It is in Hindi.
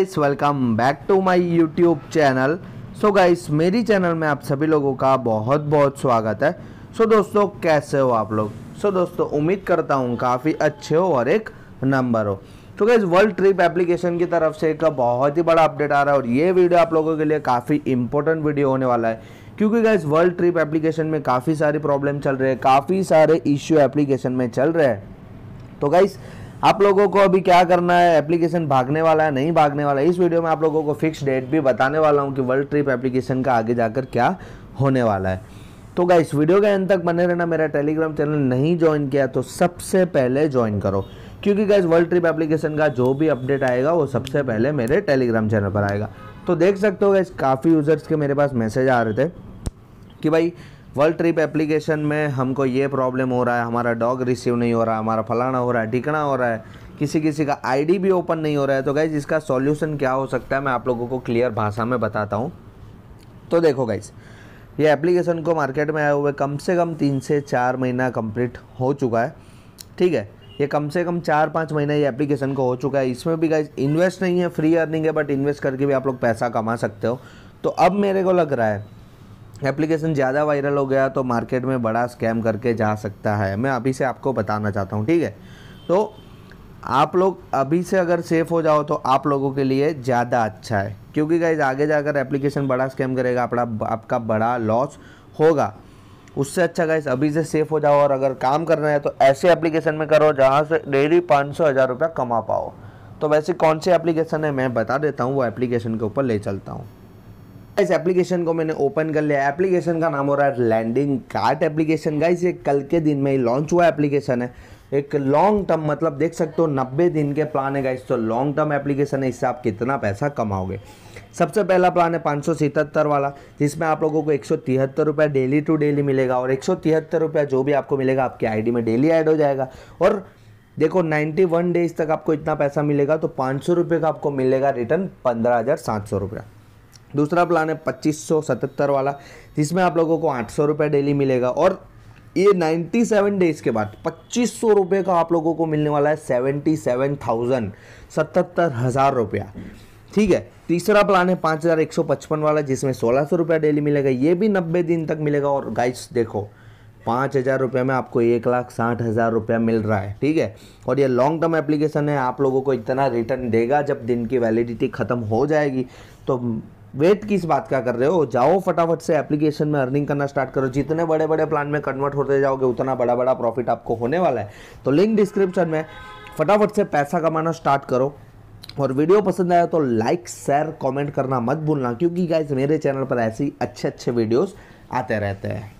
guys welcome back to my YouTube channel so guys मेरी चैनल में आप सभी लोगों का बहुत बहुत स्वागत है सो so, दोस्तों कैसे हो आप लोग सो so, दोस्तों उम्मीद करता हूँ काफ़ी अच्छे हो और एक नंबर हो तो गाइज वर्ल्ड ट्रिप एप्लीकेशन की तरफ से एक बहुत ही बड़ा अपडेट आ रहा है और ये वीडियो आप लोगों के लिए काफ़ी इंपॉर्टेंट वीडियो होने वाला है क्योंकि गाइज वर्ल्ड ट्रिप एप्लीकेशन में काफ़ी सारी प्रॉब्लम चल रहे हैं काफ़ी सारे इश्यू एप्लीकेशन में चल रहे हैं तो गाइज़ आप लोगों को अभी क्या करना है एप्लीकेशन भागने वाला है नहीं भागने वाला है इस वीडियो में आप लोगों को फिक्स डेट भी बताने वाला हूँ कि वर्ल्ड ट्रिप एप्लीकेशन का आगे जाकर क्या होने वाला है तो गाइस वीडियो के अंत तक बने रहना मेरा टेलीग्राम चैनल नहीं ज्वाइन किया तो सबसे पहले ज्वाइन करो क्योंकि गाइस वर्ल्ड ट्रिप एप्लीकेशन का जो भी अपडेट आएगा वो सबसे पहले मेरे टेलीग्राम चैनल पर आएगा तो देख सकते हो गाइस काफ़ी यूज़र्स के मेरे पास मैसेज आ रहे थे कि भाई वर्ल्ड ट्रिप एप्लीकेशन में हमको ये प्रॉब्लम हो रहा है हमारा डॉग रिसीव नहीं हो रहा है हमारा फलाना हो रहा है ढिकना हो रहा है किसी किसी का आईडी भी ओपन नहीं हो रहा है तो गाइज़ इसका सॉल्यूशन क्या हो सकता है मैं आप लोगों को क्लियर भाषा में बताता हूँ तो देखो गाइज़ ये एप्लीकेशन को मार्केट में आए हुए कम से कम तीन से चार महीना कंप्लीट हो चुका है ठीक है ये कम से कम चार पाँच महीना ये एप्लीकेशन को हो चुका है इसमें भी गाइज इन्वेस्ट नहीं है फ्री अर्निंग है बट इन्वेस्ट करके भी आप लोग पैसा कमा सकते हो तो अब मेरे को लग रहा है एप्लीकेशन ज़्यादा वायरल हो गया तो मार्केट में बड़ा स्कैम करके जा सकता है मैं अभी से आपको बताना चाहता हूँ ठीक है तो आप लोग अभी से अगर सेफ़ हो जाओ तो आप लोगों के लिए ज़्यादा अच्छा है क्योंकि गाइज आगे जाकर एप्लीकेशन बड़ा स्कैम करेगा अपना आपका बड़ा लॉस होगा उससे अच्छा गाइज अभी से सेफ़ हो जाओ और अगर काम करना है तो ऐसे एप्लीकेशन में करो जहाँ से डेली पाँच सौ हज़ार रुपया कमा पाओ तो वैसे कौन से एप्लीकेशन है मैं बता देता हूँ वो एप्लीकेशन के ऊपर ले चलता हूँ इस एप्लीकेशन को मैंने ओपन कर लिया एप्लीकेशन का नाम हो रहा है लैंडिंग कार्ट एप्लीकेशन का ये कल के दिन में ही लॉन्च हुआ एप्लीकेशन है एक लॉन्ग टर्म मतलब देख सकते हो नब्बे दिन के प्लान है गाइस तो लॉन्ग टर्म एप्लीकेशन है इससे आप कितना पैसा कमाओगे सबसे पहला प्लान है पाँच वाला जिसमें आप लोगों को एक सौ डेली टू डेली मिलेगा और एक सौ जो भी आपको मिलेगा आपके आईडी में डेली ऐड हो जाएगा और देखो 91 डेज तक आपको इतना पैसा मिलेगा तो पाँच सौ का आपको मिलेगा रिटर्न पंद्रह हज़ार दूसरा प्लान है पच्चीस सौ सतहत्तर वाला जिसमें आप लोगों को आठ सौ डेली मिलेगा और ये 97 डेज के बाद पच्चीस सौ रुपये का आप लोगों को मिलने वाला है सेवेंटी सेवन थाउजेंड सतहत्तर हज़ार रुपया ठीक है तीसरा प्लान है पाँच हज़ार एक सौ पचपन वाला जिसमें सोलह सौ रुपया डेली मिलेगा ये भी नब्बे दिन तक मिलेगा और गाइस देखो पाँच हज़ार रुपये में आपको एक लाख साठ हज़ार रुपया मिल रहा है ठीक है और ये लॉन्ग टर्म एप्लीकेशन है आप लोगों को इतना रिटर्न देगा जब दिन की वैलिडिटी ख़त्म हो जाएगी तो वेट किस बात का कर रहे हो जाओ फटाफट से एप्लीकेशन में अर्निंग करना स्टार्ट करो जितने बड़े बड़े प्लान में कन्वर्ट होते जाओगे उतना बड़ा बड़ा प्रॉफिट आपको होने वाला है तो लिंक डिस्क्रिप्शन में फटाफट से पैसा कमाना स्टार्ट करो और वीडियो पसंद आया तो लाइक शेयर कमेंट करना मत भूलना क्योंकि गाइज मेरे चैनल पर ऐसी अच्छे अच्छे वीडियोस आते रहते हैं